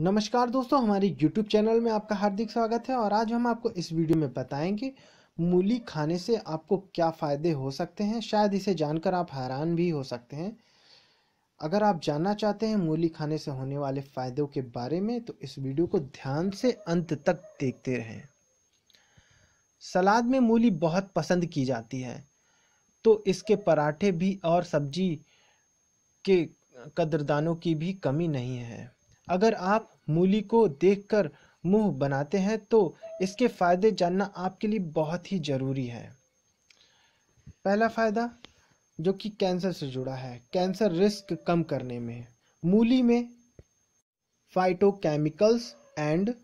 नमस्कार दोस्तों हमारे YouTube चैनल में आपका हार्दिक स्वागत है और आज हम आपको इस वीडियो में बताएंगे मूली खाने से आपको क्या फ़ायदे हो सकते हैं शायद इसे जानकर आप हैरान भी हो सकते हैं अगर आप जानना चाहते हैं मूली खाने से होने वाले फ़ायदों के बारे में तो इस वीडियो को ध्यान से अंत तक देखते रहें सलाद में मूली बहुत पसंद की जाती है तो इसके पराठे भी और सब्जी के कदरदानों की भी कमी नहीं है अगर आप मूली को देखकर मुंह बनाते हैं तो इसके फ़ायदे जानना आपके लिए बहुत ही ज़रूरी है पहला फ़ायदा जो कि कैंसर से जुड़ा है कैंसर रिस्क कम करने में मूली में फाइटोकेमिकल्स एंड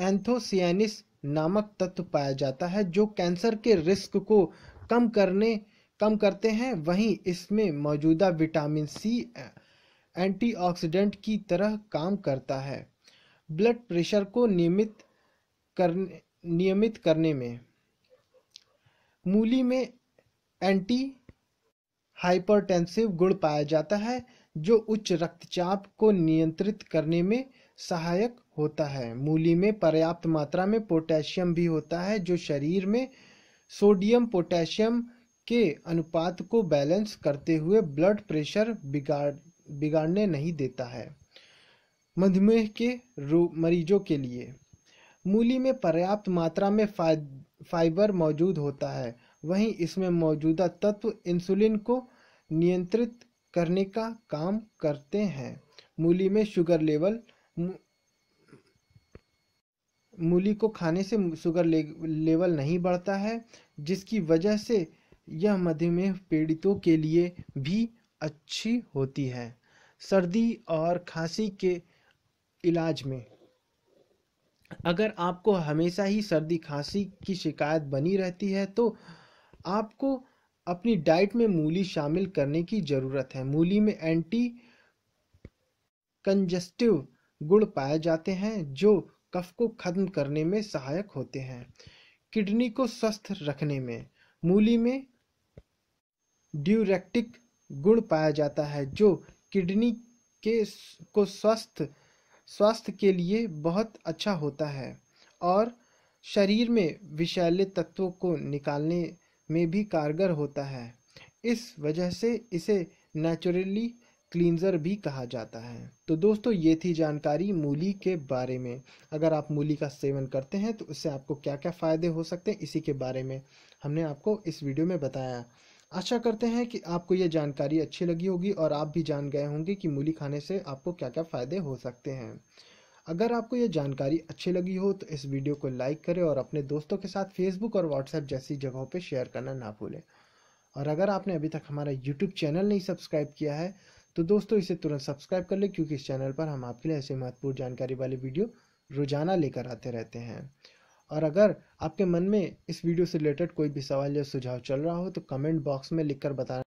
एंथोसियनिस नामक तत्व पाया जाता है जो कैंसर के रिस्क को कम करने कम करते हैं वहीं इसमें मौजूदा विटामिन सी एंटीऑक्सीडेंट की तरह काम करता है ब्लड प्रेशर को नियमित करने नियमित करने में मूली में एंटी हाइपरटेंसिव गुण पाया जाता है जो उच्च रक्तचाप को नियंत्रित करने में सहायक होता है मूली में पर्याप्त मात्रा में पोटेशियम भी होता है जो शरीर में सोडियम पोटेशियम के अनुपात को बैलेंस करते हुए ब्लड प्रेशर बिगाड़ बिगाड़ने नहीं देता है मधुमेह के मरीजों के लिए मूली में पर्याप्त मात्रा में फाइबर मौजूद होता है वहीं इसमें मौजूदा तत्व इंसुलिन को नियंत्रित करने का काम करते हैं मूली में शुगर लेवल मूली को खाने से शुगर ले, लेवल नहीं बढ़ता है जिसकी वजह से यह मधुमेह पीड़ितों के लिए भी अच्छी होती है सर्दी और खांसी के इलाज में अगर आपको हमेशा ही सर्दी खांसी की शिकायत बनी रहती है तो आपको अपनी डाइट में मूली शामिल करने की ज़रूरत है मूली में एंटी कंजस्टिव गुण पाए जाते हैं जो कफ को खत्म करने में सहायक होते हैं किडनी को स्वस्थ रखने में मूली में ड्यूरेक्टिक गुण पाया जाता है जो किडनी के को स्वस्थ स्वास्थ्य के लिए बहुत अच्छा होता है और शरीर में विषैले तत्वों को निकालने में भी कारगर होता है इस वजह से इसे नेचुरली क्लींजर भी कहा जाता है तो दोस्तों ये थी जानकारी मूली के बारे में अगर आप मूली का सेवन करते हैं तो उससे आपको क्या क्या फ़ायदे हो सकते हैं इसी के बारे में हमने आपको इस वीडियो में बताया आशा करते हैं कि आपको ये जानकारी अच्छी लगी होगी और आप भी जान गए होंगे कि मूली खाने से आपको क्या क्या फ़ायदे हो सकते हैं अगर आपको ये जानकारी अच्छी लगी हो तो इस वीडियो को लाइक करें और अपने दोस्तों के साथ फेसबुक और व्हाट्सएप जैसी जगहों पर शेयर करना ना भूलें और अगर आपने अभी तक हमारा यूट्यूब चैनल नहीं सब्सक्राइब किया है तो दोस्तों इसे तुरंत सब्सक्राइब कर लें क्योंकि इस चैनल पर हम आपके लिए ऐसे महत्वपूर्ण जानकारी वाले वीडियो रोजाना लेकर आते रहते हैं और अगर आपके मन में इस वीडियो से रिलेटेड कोई भी सवाल या सुझाव चल रहा हो तो कमेंट बॉक्स में लिखकर बताना